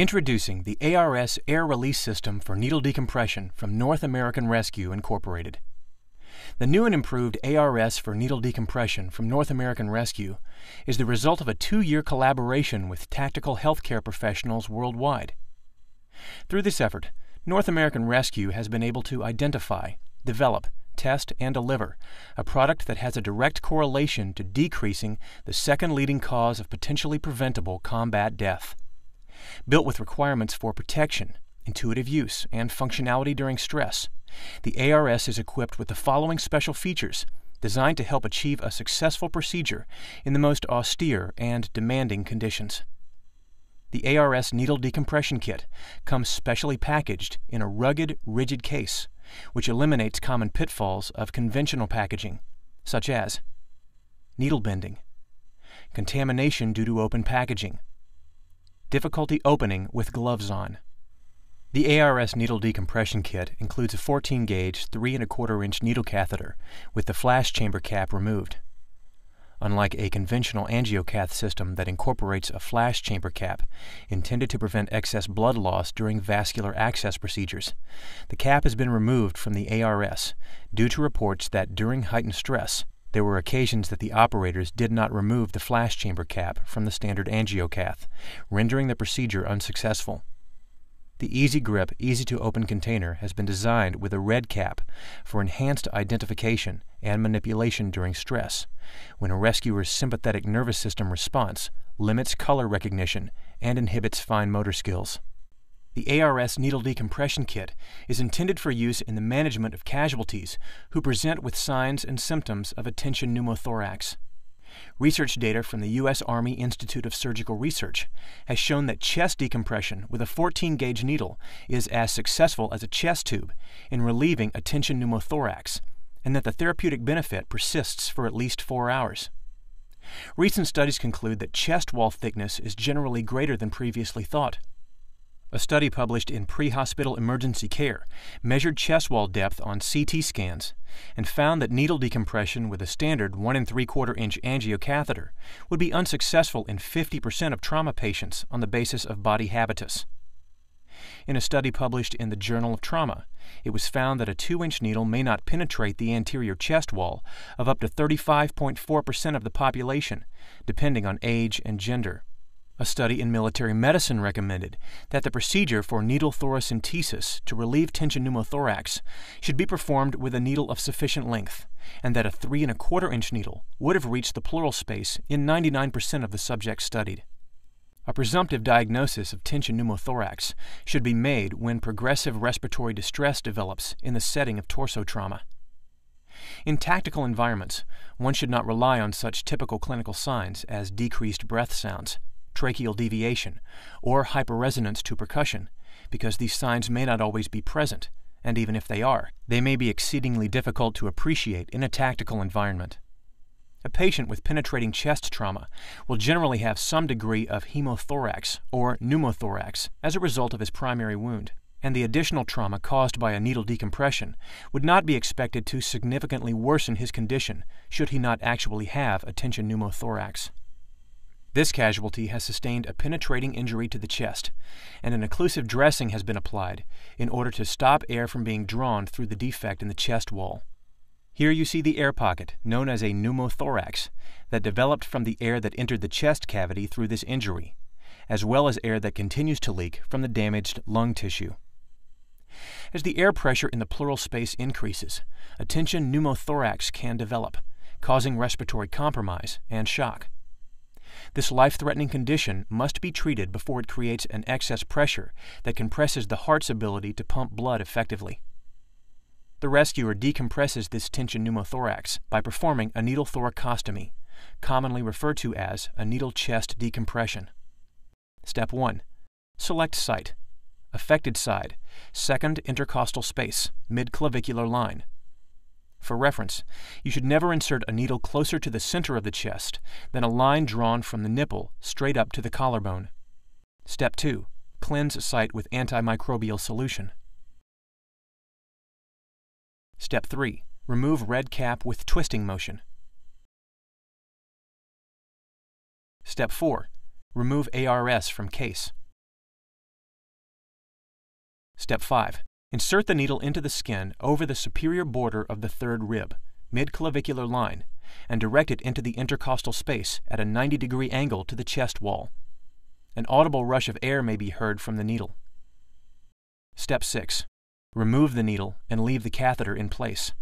Introducing the ARS Air Release System for Needle Decompression from North American Rescue, Incorporated. The new and improved ARS for needle decompression from North American Rescue is the result of a two year collaboration with tactical healthcare professionals worldwide. Through this effort, North American Rescue has been able to identify, develop, test, and deliver a product that has a direct correlation to decreasing the second leading cause of potentially preventable combat death built with requirements for protection, intuitive use, and functionality during stress. The ARS is equipped with the following special features designed to help achieve a successful procedure in the most austere and demanding conditions. The ARS needle decompression kit comes specially packaged in a rugged, rigid case, which eliminates common pitfalls of conventional packaging, such as needle bending, contamination due to open packaging, Difficulty opening with gloves on. The ARS needle decompression kit includes a 14 gauge, 3 and a quarter inch needle catheter with the flash chamber cap removed. Unlike a conventional angiocath system that incorporates a flash chamber cap intended to prevent excess blood loss during vascular access procedures, the cap has been removed from the ARS due to reports that during heightened stress, there were occasions that the operators did not remove the flash chamber cap from the standard angiocath, rendering the procedure unsuccessful. The Easy Grip, easy to open container has been designed with a red cap for enhanced identification and manipulation during stress, when a rescuer's sympathetic nervous system response limits color recognition and inhibits fine motor skills. The ARS needle decompression kit is intended for use in the management of casualties who present with signs and symptoms of a tension pneumothorax. Research data from the U.S. Army Institute of Surgical Research has shown that chest decompression with a 14 gauge needle is as successful as a chest tube in relieving a tension pneumothorax, and that the therapeutic benefit persists for at least four hours. Recent studies conclude that chest wall thickness is generally greater than previously thought. A study published in Pre Hospital Emergency Care measured chest wall depth on CT scans and found that needle decompression with a standard 1 and 3 quarter inch angiocatheter would be unsuccessful in 50% of trauma patients on the basis of body habitus. In a study published in the Journal of Trauma, it was found that a 2 inch needle may not penetrate the anterior chest wall of up to 35.4% of the population, depending on age and gender. A study in military medicine recommended that the procedure for needle thoracentesis to relieve tension pneumothorax should be performed with a needle of sufficient length, and that a three and a quarter inch needle would have reached the pleural space in 99% of the subjects studied. A presumptive diagnosis of tension pneumothorax should be made when progressive respiratory distress develops in the setting of torso trauma. In tactical environments, one should not rely on such typical clinical signs as decreased breath sounds tracheal deviation, or hyperresonance to percussion, because these signs may not always be present, and even if they are, they may be exceedingly difficult to appreciate in a tactical environment. A patient with penetrating chest trauma will generally have some degree of hemothorax or pneumothorax as a result of his primary wound, and the additional trauma caused by a needle decompression would not be expected to significantly worsen his condition should he not actually have a tension pneumothorax. This casualty has sustained a penetrating injury to the chest, and an occlusive dressing has been applied in order to stop air from being drawn through the defect in the chest wall. Here you see the air pocket, known as a pneumothorax, that developed from the air that entered the chest cavity through this injury, as well as air that continues to leak from the damaged lung tissue. As the air pressure in the pleural space increases, a tension pneumothorax can develop, causing respiratory compromise and shock. This life threatening condition must be treated before it creates an excess pressure that compresses the heart's ability to pump blood effectively. The rescuer decompresses this tension pneumothorax by performing a needle thoracostomy, commonly referred to as a needle chest decompression. Step 1 Select site affected side, second intercostal space, midclavicular line, for reference, you should never insert a needle closer to the center of the chest than a line drawn from the nipple straight up to the collarbone. Step 2. Cleanse site with antimicrobial solution. Step 3. Remove red cap with twisting motion. Step 4. Remove ARS from case. Step 5. Insert the needle into the skin over the superior border of the third rib, midclavicular line, and direct it into the intercostal space at a 90 degree angle to the chest wall. An audible rush of air may be heard from the needle. Step 6. Remove the needle and leave the catheter in place.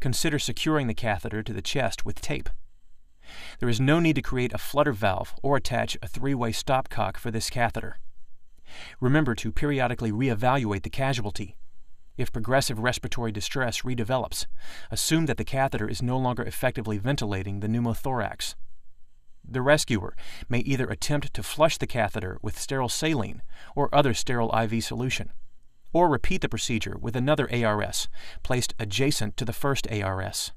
Consider securing the catheter to the chest with tape. There is no need to create a flutter valve or attach a three way stopcock for this catheter. Remember to periodically reevaluate the casualty. If progressive respiratory distress redevelops, assume that the catheter is no longer effectively ventilating the pneumothorax. The rescuer may either attempt to flush the catheter with sterile saline or other sterile IV solution, or repeat the procedure with another ARS placed adjacent to the first ARS.